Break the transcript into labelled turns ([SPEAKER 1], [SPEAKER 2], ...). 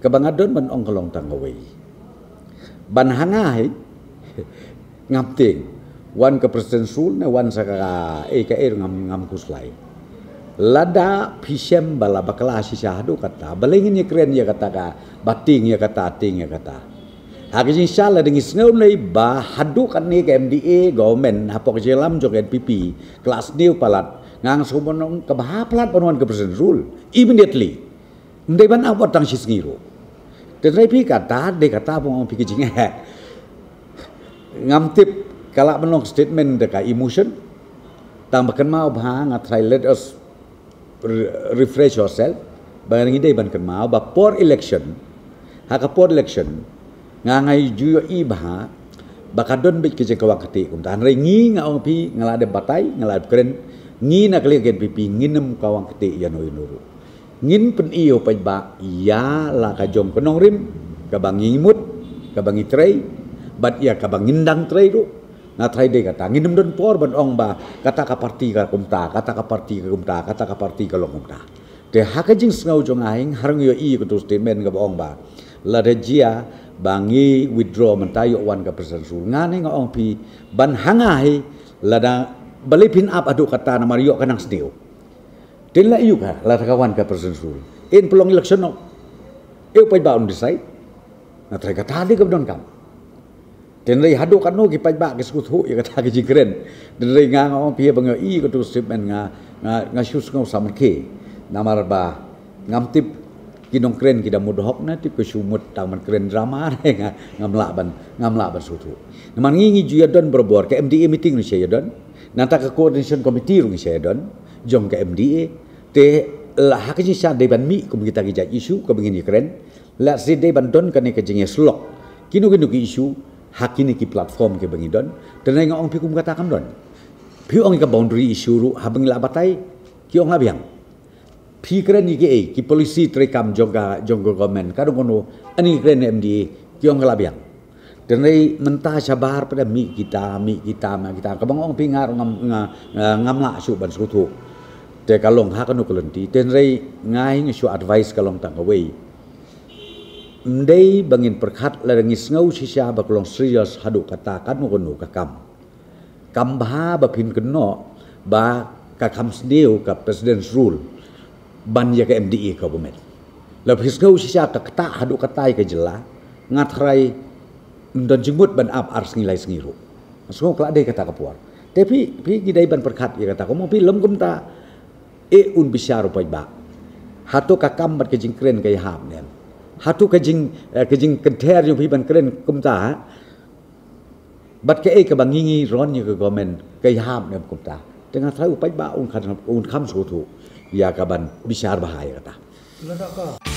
[SPEAKER 1] kebangadon men onggolong tangawi ban hangai ngamting wan ke presiden sul ne wan saka e ka er ngam ngam kuslai lada pisem bala bakala si sahdu kata balingin ye kren ye kata ka bating ye kata ting ye kata hak jin sala dengi sneu nei ba hadu kan ni ke mda government hapok jelam joget pipi kelas niu palat ngang sumonong ke bahaplat ponuan ke presiden sul immediately 你把那我当起是你咯，但是皮卡达的卡达不往皮个钱个，俺们 kalau menong statement dekat emotion tambahkan mau bahang atrai let us re refresh yourself bayar ngide ban ken mau ba por election haka por election ngangai juyo ibha bakadon bik kejeng kawang keti kum tahan re ngi ngang pi ngalade batai ngalade keren ngi nak lihat pipi nginem kawang keti yanoi nuru ngin pun iyo pa ba ya la ka jong kunong rim ka bang ngimut ka bang itray bat ya ka bang ngindang tray ro na tray de kata nginum don por ban ong ba kata ka parti ka kumta kata ka parti ka kumta kata ka parti ka long kumta te ha ka jing sngau jong aing harang yo i ko men ka ong ba la de jia bangi withdraw mentayo wan ka persen sul ngane ong pi ban hangai la da balipin up adu kata na mariok kanang sdeo Den lah iuk ha, lah kawan ke person sul. In pelong election no, iuk pay bau undisai. Nah terkait tadi ke don kam. Den lah iadu kan no ki pay bau kesukut hu, iuk tadi jikren. Den lah ngang ngang pihak bengi i ke tu ya sip men ngah ngah ngah sus ngah samar ke. Nama raba ngam tip ki don kren ki damu dohok na tip kesumut taman kren drama ngah ngah ngam laban ngam laban sukut hu. Nama ngingi juya don berbuar ke MDA meeting ni saya don. Nanti ke coordination committee rungi saya don. Jom ke MDA, te la hak ji sha de ban mi ku kita ki jak isu ku begini keren la si de ban don kan ke jenge slok kinu kinu ki isu hak ini ki platform ke begini don dan ngong ong pi ku katakan don pi ong ka boundary isu ru habeng la batai ki ong labiang pi keren ki e eh, ki polisi trekam joga jonggo government kadu kono ani keren mda ki ong labiang dan ini mentah sabar pada mi kita, mi kita, mi kita. Kebang orang pingar ngam ngam ngam lah suban sekutu. แต่การลงหากนุกลันทีเต็นไรง่ายงชัวอัดไวส์การลงต่างเอาไว้มันได้บังินประคัดและดังิสเงาชิชาบักลงสรียสหดุกตากันมุกนุกกรรมกรรมบ้าบพินกันเนาะบากับคำสเดียวกับประธานรูลบัญญากับเอ็มดีเอกับบุมเอ็ดแล้วพิสเงาชิชากับตาหดุกตายกันจลางัดไรมันโดนจิ้มบุตรบันอับอาร์สิงไลสิงรุสงฆ์กล้าได้กับตากับปวดแต่พี่พี่กิได้บันประคัดอย่างกับตาก็มองพี่ล้มกุมตา e un bisa rupa ba hatu ka kam bat ke jingkren ke ham ne hatu ka jing eh, ke jing ke ther yu bi ban kren kum ta ha? bat ke e ka bangi ngi ron yu ke gomen ke ham ne kum ta dengan tra upai ba un kan un kam su tu ya ka ban bisa ba hai kata Terima kasih.